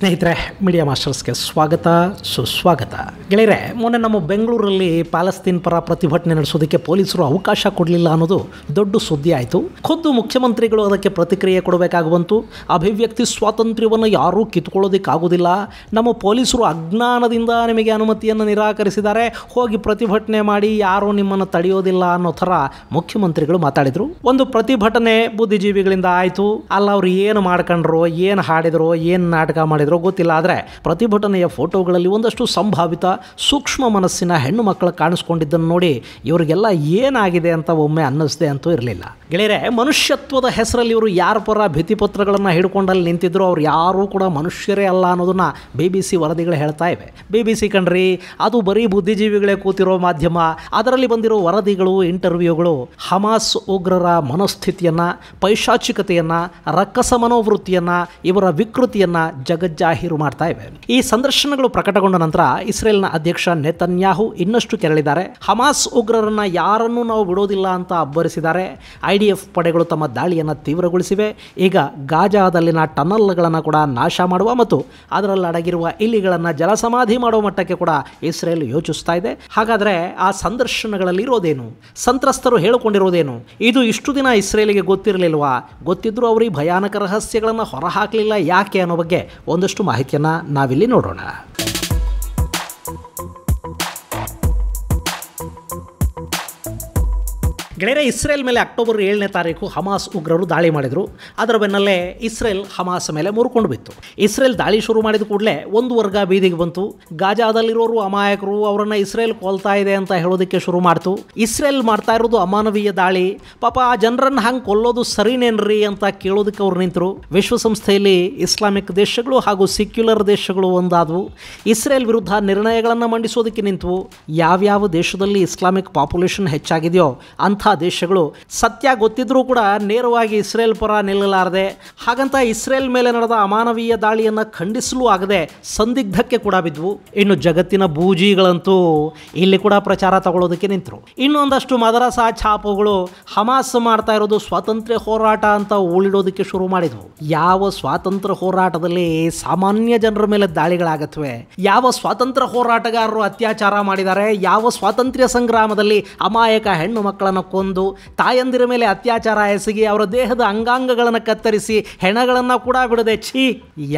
ಸ್ನೇಹಿತರೆ ಮೀಡಿಯಾ ಮಾಸ್ಟರ್ಸ್ಗೆ ಸ್ವಾಗತ ಸುಸ್ವಾಗತ ಗೆಳೆಯರೆ ಮೊನ್ನೆ ನಮ್ಮ ಬೆಂಗಳೂರಲ್ಲಿ ಪ್ಯಾಲೆಸ್ತೀನ್ ಪರ ಪ್ರತಿಭಟನೆ ನಡೆಸೋದಕ್ಕೆ ಪೊಲೀಸರು ಅವಕಾಶ ಕೊಡಲಿಲ್ಲ ಅನ್ನೋದು ದೊಡ್ಡ ಸುದ್ದಿ ಆಯಿತು ಖುದ್ದು ಮುಖ್ಯಮಂತ್ರಿಗಳು ಅದಕ್ಕೆ ಪ್ರತಿಕ್ರಿಯೆ ಕೊಡಬೇಕಾಗುವಂತು ಅಭಿವ್ಯಕ್ತಿ ಸ್ವಾತಂತ್ರ್ಯವನ್ನು ಯಾರೂ ಕಿತ್ಕೊಳ್ಳೋದಕ್ಕಾಗೋದಿಲ್ಲ ನಮ್ಮ ಪೊಲೀಸರು ಅಜ್ಞಾನದಿಂದ ನಿಮಗೆ ಅನುಮತಿಯನ್ನು ನಿರಾಕರಿಸಿದ್ದಾರೆ ಹೋಗಿ ಪ್ರತಿಭಟನೆ ಮಾಡಿ ಯಾರೂ ನಿಮ್ಮನ್ನು ತಡೆಯೋದಿಲ್ಲ ಅನ್ನೋ ಥರ ಮುಖ್ಯಮಂತ್ರಿಗಳು ಮಾತಾಡಿದರು ಒಂದು ಪ್ರತಿಭಟನೆ ಬುದ್ಧಿಜೀವಿಗಳಿಂದ ಆಯಿತು ಅಲ್ಲ ಅವರು ಏನು ಮಾಡ್ಕೊಂಡ್ರು ಏನು ಹಾಡಿದ್ರು ಏನು ನಾಟಕ ಮಾಡಿದ್ರು ಮಾಡಿದ್ರೋ ಗೊತ್ತಿಲ್ಲ ಆದರೆ ಪ್ರತಿಭಟನೆಯ ಫೋಟೋಗಳಲ್ಲಿ ಒಂದಷ್ಟು ಸಂಭಾವಿತ ಸೂಕ್ಷ್ಮ ಮನಸ್ಸಿನ ಹೆಣ್ಣು ಮಕ್ಕಳು ಕಾಣಿಸ್ಕೊಂಡಿದ್ದನ್ನು ನೋಡಿ ಇವರಿಗೆಲ್ಲ ಏನಾಗಿದೆ ಅಂತ ಒಮ್ಮೆ ಅನ್ನಿಸ್ದೆ ಅಂತೂ ಇರಲಿಲ್ಲ ಗೆಳೆಯರೆ ಮನುಷ್ಯತ್ವದ ಹೆಸರಲ್ಲಿ ಇವರು ಯಾರ ಪರ ಭಿತ್ತಿಪತ್ರಗಳನ್ನು ಹಿಡ್ಕೊಂಡಲ್ಲಿ ನಿಂತಿದ್ರು ಅವ್ರು ಯಾರೂ ಕೂಡ ಮನುಷ್ಯರೇ ಅಲ್ಲ ಅನ್ನೋದನ್ನು ಬಿ ಬಿ ಸಿ ವರದಿಗಳು ಹೇಳ್ತಾ ಇವೆ ಬಿ ಬಿ ಸಿ ಕಣ್ರಿ ಅದು ಬರೀ ಬುದ್ಧಿಜೀವಿಗಳೇ ಕೂತಿರೋ ಮಾಧ್ಯಮ ಅದರಲ್ಲಿ ಬಂದಿರೋ ವರದಿಗಳು ಇಂಟರ್ವ್ಯೂಗಳು ಹಮಾಸ್ ಉಗ್ರರ ಮನಸ್ಥಿತಿಯನ್ನು ಪೈಶಾಚಿಕತೆಯನ್ನು ರಕ್ಕಸ ಮನೋವೃತ್ತಿಯನ್ನು ಇವರ ವಿಕೃತಿಯನ್ನು ಜಗಜ್ಜ ಜಾಹೀರು ಮಾಡ್ತಾ ಇವೆ ಈ ಸಂದರ್ಶನಗಳು ಪ್ರಕಟಗೊಂಡ ನಂತರ ಇಸ್ರೇಲ್ನ ಅಧ್ಯಕ್ಷ ನೆತನ್ಯಾಹು ಇನ್ನಷ್ಟು ಕೆರಳಿದ್ದಾರೆ ಹಮಾಸ್ ಉಗ್ರರನ್ನ ಯಾರನ್ನೂ ನಾವು ಬಿಡೋದಿಲ್ಲ ಅಂತ ಅಬ್ಬರಿಸಿದ್ದಾರೆ ಐಡಿಎಫ್ ಪಡೆಗಳು ತಮ್ಮ ದಾಳಿಯನ್ನು ತೀವ್ರಗೊಳಿಸಿವೆ ಈಗ ಗಾಜಾದಲ್ಲಿನ ಟನಲ್ಗಳನ್ನು ಕೂಡ ನಾಶ ಮಾಡುವ ಮತ್ತು ಅದರಲ್ಲಿ ಅಡಗಿರುವ ಇಲಿಗಳನ್ನು ಜಲಸಮಾಧಿ ಮಾಡುವ ಮಟ್ಟಕ್ಕೆ ಕೂಡ ಇಸ್ರೇಲ್ ಯೋಚಿಸ್ತಾ ಇದೆ ಹಾಗಾದ್ರೆ ಆ ಸಂದರ್ಶನಗಳಲ್ಲಿ ಇರೋದೇನು ಸಂತ್ರಸ್ತರು ಹೇಳಿಕೊಂಡಿರೋದೇನು ಇದು ಇಷ್ಟು ದಿನ ಇಸ್ರೇಲಿಗೆ ಗೊತ್ತಿರಲಿಲ್ವಾ ಗೊತ್ತಿದ್ರು ಅವರು ಈ ಭಯಾನಕ ರಹಸ್ಯಗಳನ್ನು ಹೊರಹಾಕಲಿಲ್ಲ ಯಾಕೆ ಅನ್ನೋ ಬಗ್ಗೆ ಒಂದು ಮತ್ತಷ್ಟು ಮಾಹಿತಿಯನ್ನು ನಾವಿಲ್ಲಿ ನೋಡೋಣ ಗೆಳೆಯರೆ ಇಸ್ರೇಲ್ ಮೇಲೆ ಅಕ್ಟೋಬರ್ ಏಳನೇ ತಾರೀಕು ಹಮಾಸ್ ಉಗ್ರರು ದಾಳಿ ಮಾಡಿದರು ಅದರ ಬೆನ್ನಲ್ಲೇ ಇಸ್ರೇಲ್ ಹಮಾಸ್ ಮೇಲೆ ಮುರ್ಕೊಂಡು ಬಿತ್ತು ಇಸ್ರೇಲ್ ದಾಳಿ ಶುರು ಮಾಡಿದ ಕೂಡಲೇ ಒಂದು ವರ್ಗ ಬೀದಿಗೆ ಬಂತು ಗಾಜಾದಲ್ಲಿರೋರು ಅಮಾಯಕರು ಅವರನ್ನು ಇಸ್ರೇಲ್ ಕೊಲ್ತಾ ಇದೆ ಅಂತ ಹೇಳೋದಕ್ಕೆ ಶುರು ಮಾಡ್ತು ಇಸ್ರೇಲ್ ಮಾಡ್ತಾ ಇರೋದು ಅಮಾನವೀಯ ದಾಳಿ ಪಾಪ ಆ ಜನರನ್ನು ಹಂಗೆ ಕೊಲ್ಲೋದು ಸರಿನೇನ್ರಿ ಅಂತ ಕೇಳೋದಕ್ಕೆ ಅವ್ರು ನಿಂತರು ವಿಶ್ವಸಂಸ್ಥೆಯಲ್ಲಿ ಇಸ್ಲಾಮಿಕ್ ದೇಶಗಳು ಹಾಗೂ ಸೆಕ್ಯುಲರ್ ದೇಶಗಳು ಒಂದಾದವು ಇಸ್ರೇಲ್ ವಿರುದ್ಧ ನಿರ್ಣಯಗಳನ್ನು ಮಂಡಿಸೋದಕ್ಕೆ ನಿಂತವು ಯಾವ್ಯಾವ ದೇಶದಲ್ಲಿ ಇಸ್ಲಾಮಿಕ್ ಪಾಪ್ಯುಲೇಷನ್ ಹೆಚ್ಚಾಗಿದೆಯೋ ಅಂಥ ದೇಶಗಳು ಸತ್ಯ ಗೊತ್ತಿದ್ರೂ ಕೂಡ ನೇರವಾಗಿ ಇಸ್ರೇಲ್ ಪರ ನಿಲ್ಲಲಾರದೆ ಹಾಗಂತ ಇಸ್ರೇಲ್ ಮೇಲೆ ನಡೆದ ಅಮಾನವೀಯ ದಾಳಿಯನ್ನು ಖಂಡಿಸಲು ಆಗದೆ ಸಂದಿಗ್ಧಕ್ಕೆ ಕೂಡ ಬಿದ್ವು ಇನ್ನು ಜಗತ್ತಿನ ಬೂಜಿಗಳಂತೂ ಇಲ್ಲಿ ಕೂಡ ಪ್ರಚಾರ ತಗೊಳ್ಳೋದಕ್ಕೆ ನಿಂತರು ಇನ್ನೊಂದಷ್ಟು ಮದರಸಾ ಛಾಪುಗಳು ಹಮಾಸ್ ಮಾಡ್ತಾ ಇರೋದು ಸ್ವಾತಂತ್ರ್ಯ ಹೋರಾಟ ಅಂತ ಉಳಿಡೋದಕ್ಕೆ ಶುರು ಮಾಡಿದ್ವು ಯಾವ ಸ್ವಾತಂತ್ರ್ಯ ಹೋರಾಟದಲ್ಲಿ ಸಾಮಾನ್ಯ ಜನರ ಮೇಲೆ ದಾಳಿಗಳಾಗತ್ವೆ ಯಾವ ಸ್ವಾತಂತ್ರ್ಯ ಹೋರಾಟಗಾರರು ಅತ್ಯಾಚಾರ ಮಾಡಿದ್ದಾರೆ ಯಾವ ಸ್ವಾತಂತ್ರ್ಯ ಸಂಗ್ರಾಮದಲ್ಲಿ ಅಮಾಯಕ ಹೆಣ್ಣು ಮಕ್ಕಳನ್ನು ಕೊಂದು ತಾಯಂದಿರ ಮೇಲೆ ಅತ್ಯಾಚಾರ ಎಸಗಿ ಅವರ ದೇಹದ ಅಂಗಾಂಗಗಳನ್ನು ಕತ್ತರಿಸಿ ಹೆಣಗಳನ್ನು ಕೂಡ ಬಿಡದೆ ಛೀ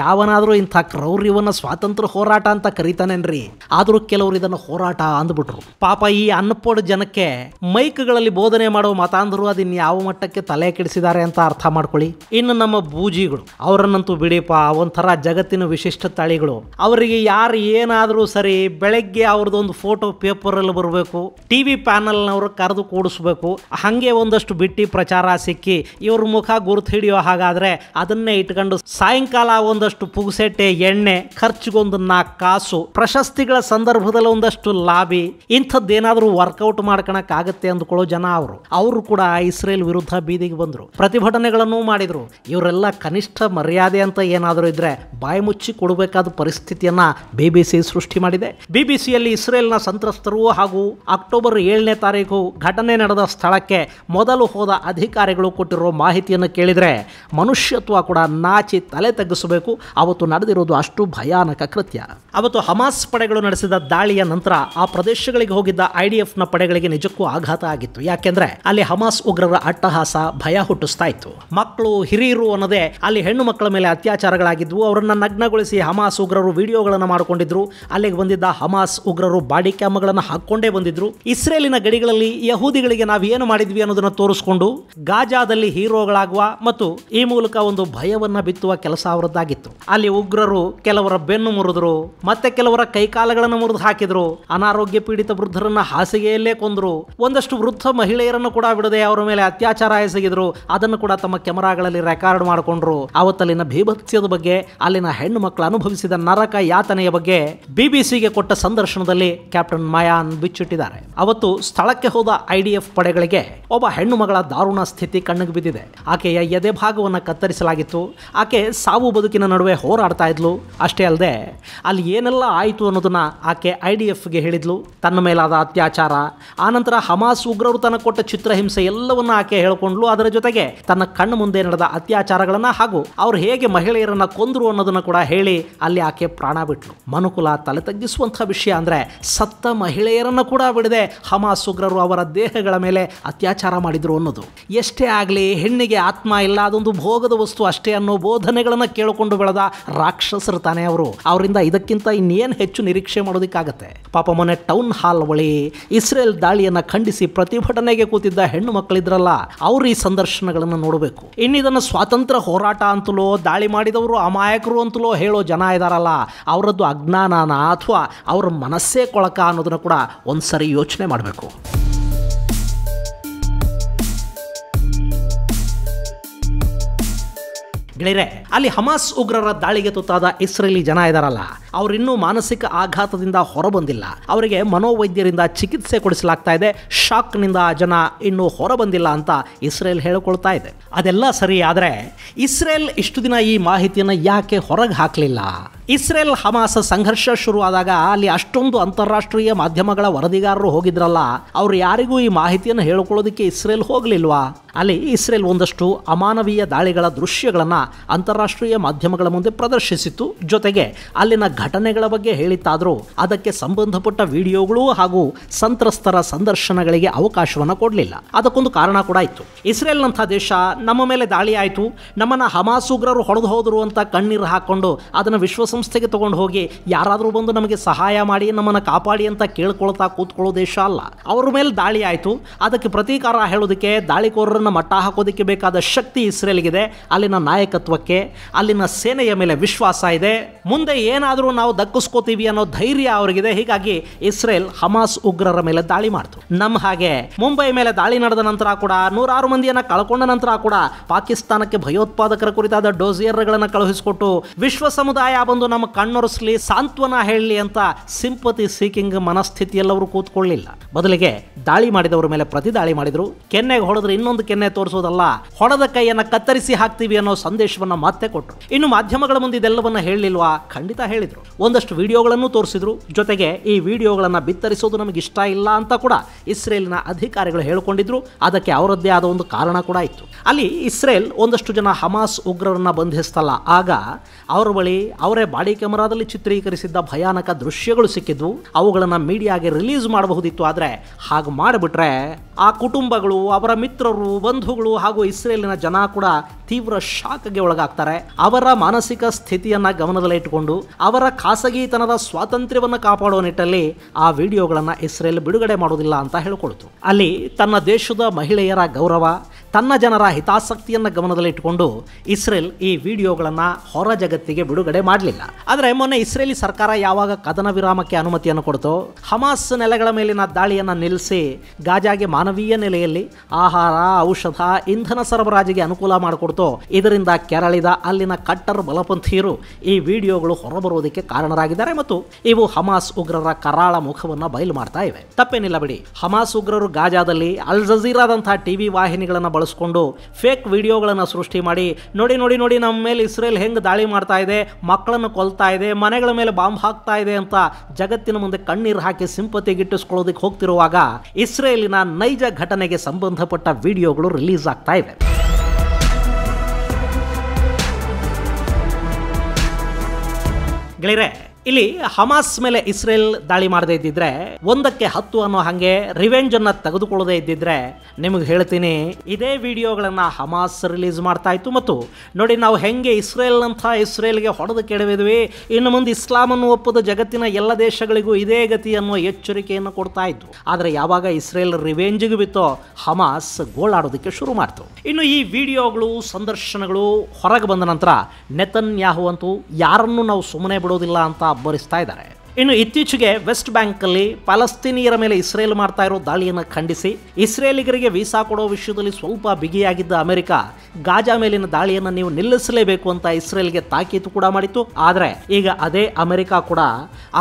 ಯಾವನಾದರೂ ಇಂಥ ಕ್ರೌರ್ಯವನ್ನು ಸ್ವಾತಂತ್ರ್ಯ ಹೋರಾಟ ಅಂತ ಕರೀತಾನೇನ್ರಿ ಆದರೂ ಕೆಲವರು ಇದನ್ನು ಹೋರಾಟ ಅಂದ್ಬಿಟ್ರು ಪಾಪ ಈ ಅನ್ಪೋಡ್ ಜನಕ್ಕೆ ಮೈಕ್ಗಳಲ್ಲಿ ಬೋಧನೆ ಮಾಡುವ ಮತಾಂಧರು ಅದನ್ನು ಯಾವ ಮಟ್ಟಕ್ಕೆ ತಲೆ ಕೆಡಿಸಿದ್ದಾರೆ ಅಂತ ಅರ್ಥ ಮಾಡ್ಕೊಳ್ಳಿ ಇನ್ನು ನಮ್ಮ ಬೂಜಿಗಳು ಅವರನ್ನಂತೂ ಬಿಡಿಪ ಒಂಥರ ಜಗತ್ತಿನ ವಿಶಿಷ್ಟ ತಳಿಗಳು ಅವರಿಗೆ ಯಾರು ಏನಾದರೂ ಸರಿ ಬೆಳಗ್ಗೆ ಒಂದು ಫೋಟೋ ಪೇಪರಲ್ಲಿ ಬರಬೇಕು ಟಿವಿ ಪ್ಯಾನಲ್ನವರು ಕರೆದು ಕೂಡಿಸ್ಬೇಕು ಹಂಗೆ ಒಂದಷ್ಟು ಬಿಟ್ಟಿ ಪ್ರಚಾರ ಸಿಕ್ಕಿ ಇವ್ರ ಮುಖ ಗುರುತು ಹಿಡಿಯೋ ಹಾಗಾದ್ರೆ ಅದನ್ನೇ ಇಟ್ಕೊಂಡು ಸಾಯಂಕಾಲ ಒಂದಷ್ಟು ಪುಗುಸೆಟ್ಟೆ ಎಣ್ಣೆ ಖರ್ಚಿಗೊಂದು ಕಾಸು ಪ್ರಶಸ್ತಿಗಳ ಸಂದರ್ಭದಲ್ಲಿ ಒಂದಷ್ಟು ಲಾಬಿ ಇಂಥದ್ದೇನಾದರೂ ವರ್ಕೌಟ್ ಮಾಡ್ಕೊಳಕ್ಕಾಗತ್ತೆ ಅಂದ್ಕೊಳ್ಳೋ ಜನ ಅವರು ಅವರು ಕೂಡ ಇಸ್ರೇಲ್ ವಿರುದ್ಧ ಬೀದಿಗೆ ಬಂದರು ಪ್ರತಿಭಟನೆಗಳನ್ನು ಮಾಡಿದ್ರು ಇವರೆಲ್ಲ ಕನಿಷ್ಠ ಮರ್ಯಾದೆ ಅಂತ ಏನಾದರೂ ಇದ್ರೆ ಬಾಯಿ ಮುಚ್ಚಿ ಕೊಡಬೇಕಾದ ಪರಿಸ್ಥಿತಿಯನ್ನ ಬಿಬಿಸಿ ಸೃಷ್ಟಿ ಮಾಡಿದೆ ಬಿಬಿಸಿಯಲ್ಲಿ ಇಸ್ರೇಲ್ ಇಸ್ರೇಲ್ನ ಸಂತ್ರಸ್ತರು ಹಾಗೂ ಅಕ್ಟೋಬರ್ ಏಳನೇ ತಾರೀಕು ಘಟನೆ ನಡೆದ ಸ್ಥಳಕ್ಕೆ ಮೊದಲು ಹೋದ ಅಧಿಕಾರಿಗಳು ಕೊಟ್ಟಿರೋ ಮಾಹಿತಿಯನ್ನು ಕೇಳಿದರೆ ಮನುಷ್ಯತ್ವ ಕೂಡ ನಾಚಿ ತಲೆ ತಗ್ಗಿಸಬೇಕು ಅವತ್ತು ನಡೆದಿರೋದು ಅಷ್ಟು ಭಯಾನಕ ಕೃತ್ಯ ಅವತ್ತು ಹಮಾಸ್ ಪಡೆಗಳು ನಡೆಸಿದ ದಾಳಿಯ ನಂತರ ಆ ಪ್ರದೇಶಗಳಿಗೆ ಹೋಗಿದ್ದ ಐ ಡಿ ಎಫ್ನ ಪಡೆಗಳಿಗೆ ನಿಜಕ್ಕೂ ಆಘಾತ ಆಗಿತ್ತು ಯಾಕೆಂದ್ರೆ ಅಲ್ಲಿ ಹಮಾಸ್ ಉಗ್ರರ ಅಟ್ಟಹಾಸ ಭಯ ಹುಟ್ಟಿಸ್ತಾ ಇತ್ತು ಮಕ್ಕಳು ಹಿರಿಯರು ಅನ್ನೋದೇ ಅಲ್ಲಿ ಹೆಣ್ಣು ಮಕ್ಕಳ ಮೇಲೆ ಅತ್ಯಾಚಾರಗಳಾಗಿದ್ವು ಅವರನ್ನು ನಗ್ನಗೊಳಿಸಿ ಹಮಾಸ್ ಉಗ್ರರು ವಿಡಿಯೋಗಳನ್ನು ಮಾಡಿಕೊಂಡಿದ್ರು ಅಲ್ಲಿಗೆ ಬಂದಿದ್ದ ಹಮಾಸ್ ಉಗ್ರರು ಬಾಡಿ ಕ್ಯಾಮ್ಗಳನ್ನು ಹಾಕೊಂಡೇ ಬಂದಿದ್ರು ಇಸ್ರೇಲಿನ ಗಡಿಗಳಲ್ಲಿ ಯಹೂದಿಗಳಿಗೆ ನಾವು ನಾವೇನು ಮಾಡಿದ್ವಿ ಅನ್ನೋದನ್ನ ತೋರಿಸ್ಕೊಂಡು ಗಾಜಾದಲ್ಲಿ ಹೀರೋಗಳಾಗುವ ಮತ್ತು ಈ ಮೂಲಕ ಒಂದು ಭಯವನ್ನ ಬಿತ್ತುವ ಕೆಲಸ ಅವರದ್ದಾಗಿತ್ತು ಅಲ್ಲಿ ಉಗ್ರರು ಕೆಲವರ ಬೆನ್ನು ಮುರಿದ್ರು ಮತ್ತೆ ಕೆಲವರ ಕೈಕಾಲಗಳನ್ನು ಮುರಿದು ಹಾಕಿದ್ರು ಅನಾರೋಗ್ಯ ಪೀಡಿತ ವೃದ್ಧರನ್ನ ಹಾಸಿಗೆಯಲ್ಲೇ ಕೊಂದ್ರು ಒಂದಷ್ಟು ವೃದ್ಧ ಮಹಿಳೆಯರನ್ನು ಕೂಡ ಬಿಡದೆ ಅವರ ಮೇಲೆ ಅತ್ಯಾಚಾರ ಎಸಗಿದ್ರು ಅದನ್ನು ಕೂಡ ತಮ್ಮ ಕ್ಯಾಮರಾಗಳಲ್ಲಿ ರೆಕಾರ್ಡ್ ಮಾಡಿಕೊಂಡ್ರು ಅವತ್ತಲ್ಲಿನ ಭೀಭತ್ಸ್ಯದ ಬಗ್ಗೆ ಅಲ್ಲಿನ ಹೆಣ್ಣು ಮಕ್ಕಳು ಅನುಭವಿಸಿದ ನರಕ ಯಾತನೆಯ ಬಗ್ಗೆ ಬಿಬಿಸಿಗೆ ಕೊಟ್ಟ ಸಂದರ್ಶನದಲ್ಲಿ ಕ್ಯಾಪ್ಟನ್ ಮಯಾನ್ ಬಿಚ್ಚಿಟ್ಟಿದ್ದಾರೆ ಅವತ್ತು ಸ್ಥಳಕ್ಕೆ ಹೋದ ಐಡಿಎಫ್ ಪಡೆ ಕಾರ್ಯಗಳಿಗೆ ಒಬ್ಬ ಹೆಣ್ಣು ಮಗಳ ದಾರುಣ ಸ್ಥಿತಿ ಕಣ್ಣಿಗೆ ಬಿದ್ದಿದೆ ಆಕೆಯ ಎದೆ ಭಾಗವನ್ನು ಕತ್ತರಿಸಲಾಗಿತ್ತು ಆಕೆ ಸಾವು ಬದುಕಿನ ನಡುವೆ ಹೋರಾಡ್ತಾ ಇದ್ಲು ಅಷ್ಟೇ ಅಲ್ಲದೆ ಅಲ್ಲಿ ಏನೆಲ್ಲ ಆಯಿತು ಅನ್ನೋದನ್ನು ಆಕೆ ಐ ಡಿ ಎಫ್ಗೆ ಹೇಳಿದ್ಲು ತನ್ನ ಮೇಲಾದ ಅತ್ಯಾಚಾರ ಆನಂತರ ಹಮಾಸ್ ಉಗ್ರರು ತನ್ನ ಕೊಟ್ಟ ಚಿತ್ರಹಿಂಸೆ ಎಲ್ಲವನ್ನ ಆಕೆ ಹೇಳಿಕೊಂಡ್ಲು ಅದರ ಜೊತೆಗೆ ತನ್ನ ಕಣ್ಣು ಮುಂದೆ ನಡೆದ ಅತ್ಯಾಚಾರಗಳನ್ನು ಹಾಗೂ ಅವರು ಹೇಗೆ ಮಹಿಳೆಯರನ್ನು ಕೊಂದರು ಅನ್ನೋದನ್ನು ಕೂಡ ಹೇಳಿ ಅಲ್ಲಿ ಆಕೆ ಪ್ರಾಣ ಬಿಟ್ಲು ಮನುಕುಲ ತಲೆ ತಗ್ಗಿಸುವಂಥ ವಿಷಯ ಅಂದರೆ ಸತ್ತ ಮಹಿಳೆಯರನ್ನು ಕೂಡ ಬಿಡದೆ ಹಮಾಸ್ ಉಗ್ರರು ಅವರ ದೇಹಗಳ ಮೇಲೆ ಅತ್ಯಾಚಾರ ಮಾಡಿದ್ರು ಅನ್ನೋದು ಎಷ್ಟೇ ಆಗಲಿ ಹೆಣ್ಣಿಗೆ ಆತ್ಮ ಇಲ್ಲ ಅದೊಂದು ಭೋಗದ ವಸ್ತು ಅಷ್ಟೇ ಅನ್ನೋ ಬೋಧನೆಗಳನ್ನು ಕೇಳಿಕೊಂಡು ಬೆಳೆದ ರಾಕ್ಷಸರು ತಾನೇ ಅವರು ಅವರಿಂದ ಇದಕ್ಕಿಂತ ಇನ್ನೇನು ಹೆಚ್ಚು ನಿರೀಕ್ಷೆ ಮಾಡೋದಕ್ಕಾಗತ್ತೆ ಪಾಪ ಮೊನ್ನೆ ಟೌನ್ ಹಾಲ್ ಬಳಿ ಇಸ್ರೇಲ್ ದಾಳಿಯನ್ನು ಖಂಡಿಸಿ ಪ್ರತಿಭಟನೆಗೆ ಕೂತಿದ್ದ ಹೆಣ್ಣು ಮಕ್ಕಳಿದ್ರಲ್ಲ ಅವರು ಈ ಸಂದರ್ಶನಗಳನ್ನು ನೋಡಬೇಕು ಇನ್ನಿದನ್ನು ಸ್ವಾತಂತ್ರ್ಯ ಹೋರಾಟ ಅಂತಲೋ ದಾಳಿ ಮಾಡಿದವರು ಅಮಾಯಕರು ಅಂತಲೋ ಹೇಳೋ ಜನ ಇದಾರಲ್ಲ ಅವರದ್ದು ಅಜ್ಞಾನನ ಅಥವಾ ಅವ್ರ ಮನಸ್ಸೇ ಕೊಳಕ ಅನ್ನೋದನ್ನು ಕೂಡ ಒಂದ್ಸರಿ ಯೋಚನೆ ಮಾಡಬೇಕು ಗೆಳೆಯರೆ ಅಲ್ಲಿ ಹಮಾಸ್ ಉಗ್ರರ ದಾಳಿಗೆ ತುತ್ತಾದ ಇಸ್ರೇಲಿ ಜನ ಇದಾರಲ್ಲ ಅವರಿನ್ನೂ ಮಾನಸಿಕ ಆಘಾತದಿಂದ ಹೊರಬಂದಿಲ್ಲ ಅವರಿಗೆ ಮನೋವೈದ್ಯರಿಂದ ಚಿಕಿತ್ಸೆ ಕೊಡಿಸಲಾಗ್ತಾ ಇದೆ ಶಾಕ್ ನಿಂದ ಜನ ಇನ್ನೂ ಹೊರಬಂದಿಲ್ಲ ಅಂತ ಇಸ್ರೇಲ್ ಹೇಳಿಕೊಳ್ತಾ ಇದೆ ಅದೆಲ್ಲ ಸರಿ ಆದರೆ ಇಸ್ರೇಲ್ ಇಷ್ಟು ದಿನ ಈ ಮಾಹಿತಿಯನ್ನು ಯಾಕೆ ಹೊರಗೆ ಹಾಕಲಿಲ್ಲ ಇಸ್ರೇಲ್ ಹಮಾಸ್ ಸಂಘರ್ಷ ಶುರುವಾದಾಗ ಅಲ್ಲಿ ಅಷ್ಟೊಂದು ಅಂತಾರಾಷ್ಟ್ರೀಯ ಮಾಧ್ಯಮಗಳ ವರದಿಗಾರರು ಹೋಗಿದ್ರಲ್ಲ ಅವ್ರು ಯಾರಿಗೂ ಈ ಮಾಹಿತಿಯನ್ನು ಹೇಳಿಕೊಳ್ಳೋದಕ್ಕೆ ಇಸ್ರೇಲ್ ಹೋಗಲಿಲ್ವಾ ಅಲ್ಲಿ ಇಸ್ರೇಲ್ ಒಂದಷ್ಟು ಅಮಾನವೀಯ ದಾಳಿಗಳ ದೃಶ್ಯಗಳನ್ನು ಅಂತಾರಾಷ್ಟ್ರೀಯ ಮಾಧ್ಯಮಗಳ ಮುಂದೆ ಪ್ರದರ್ಶಿಸಿತು ಜೊತೆಗೆ ಅಲ್ಲಿನ ಘಟನೆಗಳ ಬಗ್ಗೆ ಹೇಳಿತ್ತಾದರೂ ಅದಕ್ಕೆ ಸಂಬಂಧಪಟ್ಟ ವಿಡಿಯೋಗಳು ಹಾಗೂ ಸಂತ್ರಸ್ತರ ಸಂದರ್ಶನಗಳಿಗೆ ಅವಕಾಶವನ್ನು ಕೊಡಲಿಲ್ಲ ಅದಕ್ಕೊಂದು ಕಾರಣ ಕೂಡ ಇತ್ತು ಇಸ್ರೇಲ್ನಂಥ ದೇಶ ನಮ್ಮ ಮೇಲೆ ದಾಳಿ ಆಯಿತು ನಮ್ಮನ್ನ ಹಮಾಸ್ ಉಗ್ರರು ಹೊಡೆದು ಹೋದರು ಅಂತ ಕಣ್ಣೀರು ಹಾಕ್ಕೊಂಡು ಅದನ್ನು ವಿಶ್ವ ಸಂಸ್ಥೆಗೆ ತೊಗೊಂಡು ಹೋಗಿ ಯಾರಾದರೂ ಬಂದು ನಮಗೆ ಸಹಾಯ ಮಾಡಿ ನಮ್ಮನ್ನು ಕಾಪಾಡಿ ಅಂತ ಕೇಳ್ಕೊಳ್ತಾ ಕೂತ್ಕೊಳ್ಳೋ ದೇಶ ಅಲ್ಲ ಅವ್ರ ಮೇಲೆ ದಾಳಿ ಆಯಿತು ಅದಕ್ಕೆ ಪ್ರತೀಕಾರ ಹೇಳೋದಕ್ಕೆ ದಾಳಿಕೋರರನ್ನು ಮಟ್ಟ ಹಾಕೋದಕ್ಕೆ ಬೇಕಾದ ಶಕ್ತಿ ಇಸ್ರೇಲ್ಗಿದೆ ಅಲ್ಲಿನ ನಾಯಕತ್ವಕ್ಕೆ ಅಲ್ಲಿನ ಸೇನೆಯ ಮೇಲೆ ವಿಶ್ವಾಸ ಇದೆ ಮುಂದೆ ಏನಾದರೂ ನಾವು ದಕ್ಕಿಸ್ಕೋತೀವಿ ಅನ್ನೋ ಧೈರ್ಯ ಅವರಿಗಿದೆ ಹೀಗಾಗಿ ಇಸ್ರೇಲ್ ಹಮಾಸ್ ಉಗ್ರರ ಮೇಲೆ ದಾಳಿ ಮಾಡಿತು ನಮ್ಮ ಹಾಗೆ ಮುಂಬೈ ಮೇಲೆ ದಾಳಿ ನಡೆದ ನಂತರ ಕೂಡ ನೂರಾರು ಮಂದಿಯನ್ನು ಕಳ್ಕೊಂಡ ನಂತರ ಕೂಡ ಪಾಕಿಸ್ತಾನಕ್ಕೆ ಭಯೋತ್ಪಾದಕರ ಕುರಿತಾದ ಡೋಸಿಯರ್ಗಳನ್ನು ಕಳುಹಿಸಿಕೊಟ್ಟು ವಿಶ್ವ ಸಮುದಾಯ ಬಂದು ಬಂದು ನಮ್ಮ ಕಣ್ಣೊರೆಸ್ಲಿ ಸಾಂತ್ವನ ಹೇಳಲಿ ಅಂತ ಸಿಂಪತಿ ಸೀಕಿಂಗ್ ಮನಸ್ಥಿತಿಯಲ್ಲಿ ಅವರು ಕೂತ್ಕೊಳ್ಳಿಲ್ಲ ಬದಲಿಗೆ ದಾಳಿ ಮಾಡಿದವರ ಮೇಲೆ ಪ್ರತಿ ದಾಳಿ ಮಾಡಿದ್ರು ಕೆನ್ನೆಗೆ ಹೊಡೆದ್ರೆ ಇನ್ನೊಂದು ಕೆನ್ನೆ ತೋರಿಸೋದಲ್ಲ ಹೊಡೆದ ಕೈಯನ್ನು ಕತ್ತರಿಸಿ ಹಾಕ್ತೀವಿ ಅನ್ನೋ ಸಂದೇಶವನ್ನು ಮತ್ತೆ ಕೊಟ್ಟರು ಇನ್ನು ಮಾಧ್ಯಮಗಳ ಮುಂದೆ ಇದೆಲ್ಲವನ್ನ ಹೇಳಲಿಲ್ವಾ ಖಂಡಿತ ಹೇಳಿದ್ರು ಒಂದಷ್ಟು ವಿಡಿಯೋಗಳನ್ನು ತೋರಿಸಿದ್ರು ಜೊತೆಗೆ ಈ ವಿಡಿಯೋಗಳನ್ನು ಬಿತ್ತರಿಸೋದು ನಮಗೆ ಇಷ್ಟ ಇಲ್ಲ ಅಂತ ಕೂಡ ಇಸ್ರೇಲ್ನ ಅಧಿಕಾರಿಗಳು ಹೇಳಿಕೊಂಡಿದ್ರು ಅದಕ್ಕೆ ಅವರದ್ದೇ ಆದ ಒಂದು ಕಾರಣ ಕೂಡ ಇತ್ತು ಅಲ್ಲಿ ಇಸ್ರೇಲ್ ಒಂದಷ್ಟು ಜನ ಹಮಾಸ್ ಉಗ್ರರನ್ನ ಬಂಧಿಸ್ತಲ್ಲ ಆಗ ಅವರ ಬಳಿ ಅವರೇ ಬಾಡಿ ಕ್ಯಾಮರಾದಲ್ಲಿ ಚಿತ್ರೀಕರಿಸಿದ್ದ ಭಯಾನಕ ದೃಶ್ಯಗಳು ಸಿಕ್ಕಿದ್ವು ಅವುಗಳನ್ನು ಮೀಡಿಯಾಗೆ ರಿಲೀಸ್ ಮಾಡಬಹುದಿತ್ತು ಆದರೆ ಹಾಗೆ ಮಾಡಿಬಿಟ್ರೆ ಆ ಕುಟುಂಬಗಳು ಅವರ ಮಿತ್ರರು ಬಂಧುಗಳು ಹಾಗೂ ಇಸ್ರೇಲಿನ ಜನ ಕೂಡ ತೀವ್ರ ಶಾಕ್ಗೆ ಒಳಗಾಗ್ತಾರೆ ಅವರ ಮಾನಸಿಕ ಸ್ಥಿತಿಯನ್ನು ಗಮನದಲ್ಲಿಟ್ಟುಕೊಂಡು ಅವರ ಖಾಸಗಿತನದ ಸ್ವಾತಂತ್ರ್ಯವನ್ನು ಕಾಪಾಡುವ ನಿಟ್ಟಲ್ಲಿ ಆ ವಿಡಿಯೋಗಳನ್ನು ಇಸ್ರೇಲ್ ಬಿಡುಗಡೆ ಮಾಡೋದಿಲ್ಲ ಅಂತ ಹೇಳಿಕೊಳ್ತು ಅಲ್ಲಿ ತನ್ನ ದೇಶದ ಮಹಿಳೆಯರ ಗೌರವ ತನ್ನ ಜನರ ಹಿತಾಸಕ್ತಿಯನ್ನು ಗಮನದಲ್ಲಿಟ್ಟುಕೊಂಡು ಇಸ್ರೇಲ್ ಈ ವಿಡಿಯೋಗಳನ್ನು ಹೊರ ಜಗತ್ತಿಗೆ ಬಿಡುಗಡೆ ಮಾಡಲಿಲ್ಲ ಆದರೆ ಮೊನ್ನೆ ಇಸ್ರೇಲಿ ಸರ್ಕಾರ ಯಾವಾಗ ಕದನ ವಿರಾಮಕ್ಕೆ ಅನುಮತಿಯನ್ನು ಕೊಡ್ತೋ ಹಮಾಸ್ ನೆಲೆಗಳ ಮೇಲಿನ ದಾಳಿಯನ್ನು ನಿಲ್ಲಿಸಿ ಗಾಜಾಗೆ ಮಾನವೀಯ ನೆಲೆಯಲ್ಲಿ ಆಹಾರ ಔಷಧ ಇಂಧನ ಸರಬರಾಜಿಗೆ ಅನುಕೂಲ ಮಾಡಿಕೊಡ್ತೋ ಇದರಿಂದ ಕೆರಳಿದ ಅಲ್ಲಿನ ಕಟ್ಟರ್ ಬಲಪಂಥೀಯರು ಈ ವಿಡಿಯೋಗಳು ಹೊರಬರುವುದಕ್ಕೆ ಕಾರಣರಾಗಿದ್ದಾರೆ ಮತ್ತು ಇವು ಹಮಾಸ್ ಉಗ್ರರ ಕರಾಳ ಮುಖವನ್ನು ಬಯಲು ಮಾಡ್ತಾ ಇವೆ ತಪ್ಪೇನಿಲ್ಲ ಬಿಡಿ ಹಮಾಸ್ ಉಗ್ರರು ಗಾಜಾದಲ್ಲಿ ಅಲ್ ಜಜೀರಾದಂತಹ ಟಿವಿ ವಾಹಿನಿಗಳನ್ನು ಬಳಸ್ಕೊಂಡು ಫೇಕ್ ವಿಡಿಯೋಗಳನ್ನು ಸೃಷ್ಟಿ ಮಾಡಿ ನೋಡಿ ನೋಡಿ ನೋಡಿ ನಮ್ಮ ಮೇಲೆ ಇಸ್ರೇಲ್ ಹೆಂಗೆ ದಾಳಿ ಮಾಡ್ತಾ ಇದೆ ಮಕ್ಕಳನ್ನು ಕೊಲ್ತಾ ಇದೆ ಮನೆಗಳ ಮೇಲೆ ಬಾಂಬ್ ಹಾಕ್ತಾ ಇದೆ ಅಂತ ಜಗತ್ತಿನ ಮುಂದೆ ಕಣ್ಣೀರು ಹಾಕಿ ಸಿಂಪತಿ ಗಿಟ್ಟಿಸ್ಕೊಳ್ಳೋದಕ್ಕೆ ಹೋಗ್ತಿರುವಾಗ ಇಸ್ರೇಲಿನ ನೈಜ ಘಟನೆಗೆ ಸಂಬಂಧಪಟ್ಟ ವಿಡಿಯೋಗಳು ರಿಲೀಸ್ ಆಗ್ತಾ ಇವೆ ಗೆಳೆಯರೇ ಇಲ್ಲಿ ಹಮಾಸ್ ಮೇಲೆ ಇಸ್ರೇಲ್ ದಾಳಿ ಮಾಡದೇ ಇದ್ದಿದ್ರೆ ಒಂದಕ್ಕೆ ಹತ್ತು ಅನ್ನೋ ಹಾಗೆ ರಿವೆಂಜ್ ಅನ್ನ ತೆಗೆದುಕೊಳ್ಳದೇ ಇದ್ದಿದ್ರೆ ನಿಮಗೆ ಹೇಳ್ತೀನಿ ಇದೇ ವಿಡಿಯೋಗಳನ್ನ ಹಮಾಸ್ ರಿಲೀಸ್ ಮಾಡ್ತಾ ಇತ್ತು ಮತ್ತು ನೋಡಿ ನಾವು ಹೆಂಗೆ ಇಸ್ರೇಲ್ ಅಂತ ಇಸ್ರೇಲ್ಗೆ ಹೊಡೆದು ಕೆಡವಿದ್ವಿ ಇನ್ನು ಮುಂದೆ ಇಸ್ಲಾಂ ಅನ್ನು ಒಪ್ಪದ ಜಗತ್ತಿನ ಎಲ್ಲ ದೇಶಗಳಿಗೂ ಇದೇ ಗತಿ ಅನ್ನುವ ಎಚ್ಚರಿಕೆಯನ್ನು ಕೊಡ್ತಾ ಇತ್ತು ಆದರೆ ಯಾವಾಗ ಇಸ್ರೇಲ್ ರಿವೆಂಜ್ಗೆ ಬಿತ್ತೋ ಹಮಾಸ್ ಗೋಳಾಡೋದಕ್ಕೆ ಶುರು ಮಾಡ್ತು ಇನ್ನು ಈ ವಿಡಿಯೋಗಳು ಸಂದರ್ಶನಗಳು ಹೊರಗೆ ಬಂದ ನಂತರ ನೆತನ್ ಯಾಹು ಅಂತೂ ಯಾರನ್ನು ನಾವು ಸುಮ್ಮನೆ ಬಿಡೋದಿಲ್ಲ ಅಂತ ಅಬ್ಬರಿಸ್ತಾ ಇದ್ದಾರೆ ಇನ್ನು ಇತ್ತೀಚೆಗೆ ವೆಸ್ಟ್ ಬ್ಯಾಂಕ್ ಅಲ್ಲಿ ಪಾಲಸ್ತೀನಿಯರ ಮೇಲೆ ಇಸ್ರೇಲ್ ಮಾಡ್ತಾ ಇರೋ ದಾಳಿಯನ್ನು ಖಂಡಿಸಿ ಇಸ್ರೇಲಿಗರಿಗೆ ವೀಸಾ ಕೊಡೋ ವಿಷಯದಲ್ಲಿ ಸ್ವಲ್ಪ ಬಿಗಿಯಾಗಿದ್ದ ಅಮೆರಿಕ ಗಾಜಾ ಮೇಲಿನ ದಾಳಿಯನ್ನು ನೀವು ನಿಲ್ಲಿಸಲೇಬೇಕು ಅಂತ ಇಸ್ರೇಲ್ಗೆ ತಾಕೀತು ಕೂಡ ಮಾಡಿತ್ತು ಆದರೆ ಈಗ ಅದೇ ಅಮೆರಿಕ ಕೂಡ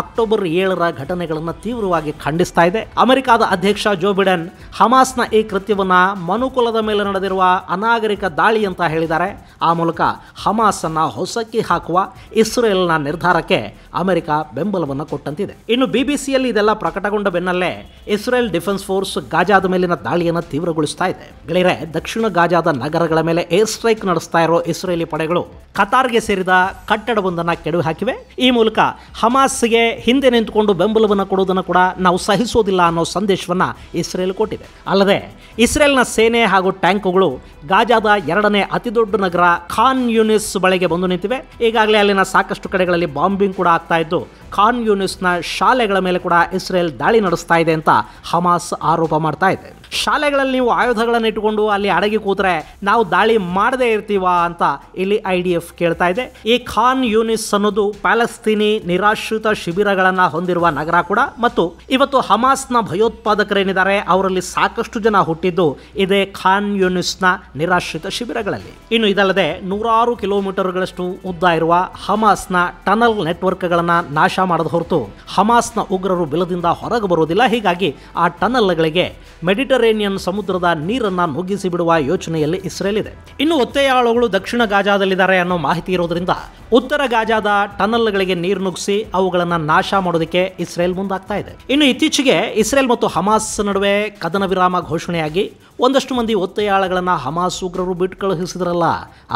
ಅಕ್ಟೋಬರ್ ಏಳರ ಘಟನೆಗಳನ್ನು ತೀವ್ರವಾಗಿ ಖಂಡಿಸ್ತಾ ಇದೆ ಅಮೆರಿಕದ ಅಧ್ಯಕ್ಷ ಜೋ ಬಿಡೆನ್ ಹಮಾಸ್ನ ಈ ಕೃತ್ಯವನ್ನ ಮನುಕುಲದ ಮೇಲೆ ನಡೆದಿರುವ ಅನಾಗರಿಕ ದಾಳಿ ಅಂತ ಹೇಳಿದ್ದಾರೆ ಆ ಮೂಲಕ ಹಮಾಸನ್ನು ಹೊಸಕ್ಕಿ ಹಾಕುವ ಇಸ್ರೇಲ್ನ ನಿರ್ಧಾರಕ್ಕೆ ಅಮೆರಿಕ ಬೆಂಬಲವನ್ನು ಉತ್ತರವನ್ನು ಕೊಟ್ಟಂತಿದೆ ಇನ್ನು ಬಿಬಿಸಿಯಲ್ಲಿ ಇದೆಲ್ಲ ಪ್ರಕಟಗೊಂಡ ಬೆನ್ನಲ್ಲೇ ಇಸ್ರೇಲ್ ಡಿಫೆನ್ಸ್ ಫೋರ್ಸ್ ಗಾಜಾದ ಮೇಲಿನ ದಾಳಿಯನ್ನು ತೀವ್ರಗೊಳಿಸ್ತಾ ಇದೆ ಗೆಳೆಯರೆ ದಕ್ಷಿಣ ಗಾಜಾದ ನಗರಗಳ ಮೇಲೆ ಏರ್ ಸ್ಟ್ರೈಕ್ ನಡೆಸ್ತಾ ಇರೋ ಇಸ್ರೇಲಿ ಪಡೆಗಳು ಕತಾರ್ಗೆ ಸೇರಿದ ಕಟ್ಟಡವೊಂದನ್ನು ಕೆಡವಿ ಹಾಕಿವೆ ಈ ಮೂಲಕ ಹಮಾಸ್ಗೆ ಹಿಂದೆ ನಿಂತುಕೊಂಡು ಬೆಂಬಲವನ್ನು ಕೊಡುವುದನ್ನು ಕೂಡ ನಾವು ಸಹಿಸೋದಿಲ್ಲ ಅನ್ನೋ ಸಂದೇಶವನ್ನು ಇಸ್ರೇಲ್ ಕೊಟ್ಟಿದೆ ಅಲ್ಲದೆ ಇಸ್ರೇಲ್ನ ಸೇನೆ ಹಾಗೂ ಟ್ಯಾಂಕುಗಳು ಗಾಜಾದ ಎರಡನೇ ಅತಿದೊಡ್ಡ ನಗರ ಖಾನ್ ಯೂನಿಸ್ ಬಳಿಗೆ ಬಂದು ನಿಂತಿವೆ ಈಗಾಗಲೇ ಅಲ್ಲಿನ ಸಾಕಷ್ಟು ಕಡೆಗಳಲ್ಲಿ ಬಾಂಬಿಂಗ್ ಕೂಡ ಆಗ್ತಾ ಇದ್ದು ಕಾನ್ಯೂನಿಸ್ಟ್ನ ಶಾಲೆಗಳ ಮೇಲೆ ಕೂಡ ಇಸ್ರೇಲ್ ದಾಳಿ ನಡೆಸ್ತಾ ಇದೆ ಅಂತ ಹಮಾಸ್ ಆರೋಪ ಮಾಡ್ತಾ ಇದೆ ಶಾಲೆಗಳಲ್ಲಿ ನೀವು ಆಯುಧಗಳನ್ನು ಇಟ್ಟುಕೊಂಡು ಅಲ್ಲಿ ಅಡಗಿ ಕೂತ್ರೆ ನಾವು ದಾಳಿ ಮಾಡದೇ ಇರ್ತೀವ ಅಂತ ಇಲ್ಲಿ ಐ ಡಿ ಎಫ್ ಕೇಳ್ತಾ ಇದೆ ಈ ಖಾನ್ ಯೂನಿಸ್ ಅನ್ನೋದು ಪ್ಯಾಲೆಸ್ತೀನಿ ನಿರಾಶ್ರಿತ ಶಿಬಿರಗಳನ್ನು ಹೊಂದಿರುವ ನಗರ ಕೂಡ ಮತ್ತು ಇವತ್ತು ಹಮಾಸ್ನ ಭಯೋತ್ಪಾದಕರೇನಿದ್ದಾರೆ ಅವರಲ್ಲಿ ಸಾಕಷ್ಟು ಜನ ಹುಟ್ಟಿದ್ದು ಇದೇ ಖಾನ್ ಯೂನಿಸ್ನ ನಿರಾಶ್ರಿತ ಶಿಬಿರಗಳಲ್ಲಿ ಇನ್ನು ಇದಲ್ಲದೆ ನೂರಾರು ಕಿಲೋಮೀಟರ್ಗಳಷ್ಟು ಉದ್ದ ಇರುವ ಹಮಾಸ್ನ ಟನಲ್ ನೆಟ್ವರ್ಕ್ಗಳನ್ನು ನಾಶ ಮಾಡದ ಹೊರತು ಹಮಾಸ್ನ ಉಗ್ರರು ಬಿಲದಿಂದ ಹೊರಗೆ ಬರುವುದಿಲ್ಲ ಹೀಗಾಗಿ ಆ ಟನಲ್ಗಳಿಗೆ ಮೆಡಿಟರ್ ಮೆಡಿಟರೇನಿಯನ್ ಸಮುದ್ರದ ನೀರನ್ನು ನುಗ್ಗಿಸಿ ಬಿಡುವ ಯೋಚನೆಯಲ್ಲಿ ಇಸ್ರೇಲ್ ಇದೆ ಇನ್ನು ಒತ್ತೆಯಾಳುಗಳು ದಕ್ಷಿಣ ಗಾಜಾದಲ್ಲಿದ್ದಾರೆ ಅನ್ನೋ ಮಾಹಿತಿ ಇರೋದ್ರಿಂದ ಉತ್ತರ ಗಾಜಾದ ಟನಲ್ಗಳಿಗೆ ನೀರು ನುಗ್ಗಿಸಿ ಅವುಗಳನ್ನು ನಾಶ ಮಾಡೋದಕ್ಕೆ ಇಸ್ರೇಲ್ ಮುಂದಾಗ್ತಾ ಇದೆ ಇನ್ನು ಇತ್ತೀಚೆಗೆ ಇಸ್ರೇಲ್ ಮತ್ತು ಹಮಾಸ್ ನಡುವೆ ಕದನ ವಿರಾಮ ಘೋಷಣೆಯಾಗಿ ಒಂದಷ್ಟು ಮಂದಿ ಒತ್ತೆಯಾಳಗಳನ್ನು ಹಮಾಸ್ ಉಗ್ರರು ಬಿಟ್ಟು ಕಳುಹಿಸಿದ್ರಲ್ಲ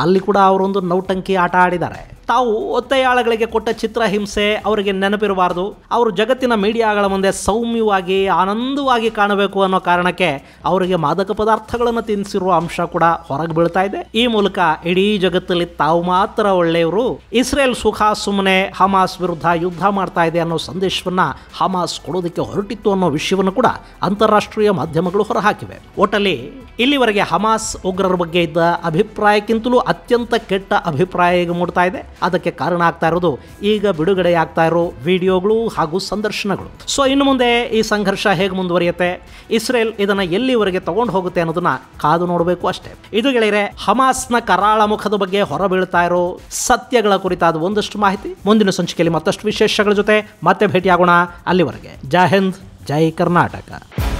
ಅಲ್ಲಿ ಕೂಡ ಅವರೊಂದು ನೌಟಂಕಿ ಆಟ ಆಡಿದ್ದಾರೆ ತಾವು ಒತ್ತೆಯಾಳಗಳಿಗೆ ಕೊಟ್ಟ ಚಿತ್ರಹಿಂಸೆ ಅವರಿಗೆ ನೆನಪಿರಬಾರ್ದು ಅವರು ಜಗತ್ತಿನ ಮೀಡಿಯಾಗಳ ಮುಂದೆ ಸೌಮ್ಯವಾಗಿ ಆನಂದವಾಗಿ ಕಾಣಬೇಕು ಅನ್ನೋ ಕಾರಣಕ್ಕೆ ಅವರಿಗೆ ಮಾದಕ ಪದಾರ್ಥಗಳನ್ನು ತಿನ್ನಿಸಿರುವ ಅಂಶ ಕೂಡ ಹೊರಗೆ ಬೀಳ್ತಾ ಇದೆ ಈ ಮೂಲಕ ಇಡೀ ಜಗತ್ತಲ್ಲಿ ತಾವು ಮಾತ್ರ ಒಳ್ಳೆಯವರು ಇಸ್ರೇಲ್ ಸುಖ ಸುಮ್ಮನೆ ಹಮಾಸ್ ವಿರುದ್ಧ ಯುದ್ಧ ಮಾಡ್ತಾ ಇದೆ ಅನ್ನೋ ಸಂದೇಶವನ್ನ ಹಮಾಸ್ ಕೊಡೋದಕ್ಕೆ ಹೊರಟಿತ್ತು ಅನ್ನೋ ವಿಷಯವನ್ನು ಕೂಡ ಅಂತಾರಾಷ್ಟ್ರೀಯ ಮಾಧ್ಯಮಗಳು ಹೊರಹಾಕಿವೆ ಒಟ್ಟಲ್ಲಿ ಇಲ್ಲಿವರೆಗೆ ಹಮಾಸ್ ಉಗ್ರರ ಬಗ್ಗೆ ಇದ್ದ ಅಭಿಪ್ರಾಯಕ್ಕಿಂತಲೂ ಅತ್ಯಂತ ಕೆಟ್ಟ ಅಭಿಪ್ರಾಯ ಈಗ ಮೂಡ್ತಾ ಇದೆ ಅದಕ್ಕೆ ಕಾರಣ ಆಗ್ತಾ ಇರೋದು ಈಗ ಬಿಡುಗಡೆ ಆಗ್ತಾ ಇರೋ ವಿಡಿಯೋಗಳು ಹಾಗೂ ಸಂದರ್ಶನಗಳು ಸೊ ಇನ್ನು ಮುಂದೆ ಈ ಸಂಘರ್ಷ ಹೇಗೆ ಮುಂದುವರಿಯುತ್ತೆ ಇಸ್ರೇಲ್ ಇದನ್ನ ಎಲ್ಲಿವರೆಗೆ ತಗೊಂಡು ಹೋಗುತ್ತೆ ಅನ್ನೋದನ್ನ ಕಾದು ನೋಡಬೇಕು ಅಷ್ಟೇ ಇದು ಗೆಳೆಯರೆ ಹಮಾಸ್ನ ಕರಾಳ ಮುಖದ ಬಗ್ಗೆ ಹೊರಬೀಳ್ತಾ ಇರೋ ಸತ್ಯಗಳ ಕುರಿತಾದ ಒಂದಷ್ಟು ಮಾಹಿತಿ ಮುಂದಿನ ಸಂಚಿಕೆಯಲ್ಲಿ ಮತ್ತಷ್ಟು ವಿಶೇಷಗಳ ಜೊತೆ ಮತ್ತೆ ಭೇಟಿಯಾಗೋಣ ಅಲ್ಲಿವರೆಗೆ ಜೈ ಹಿಂದ್ ಜೈ ಕರ್ನಾಟಕ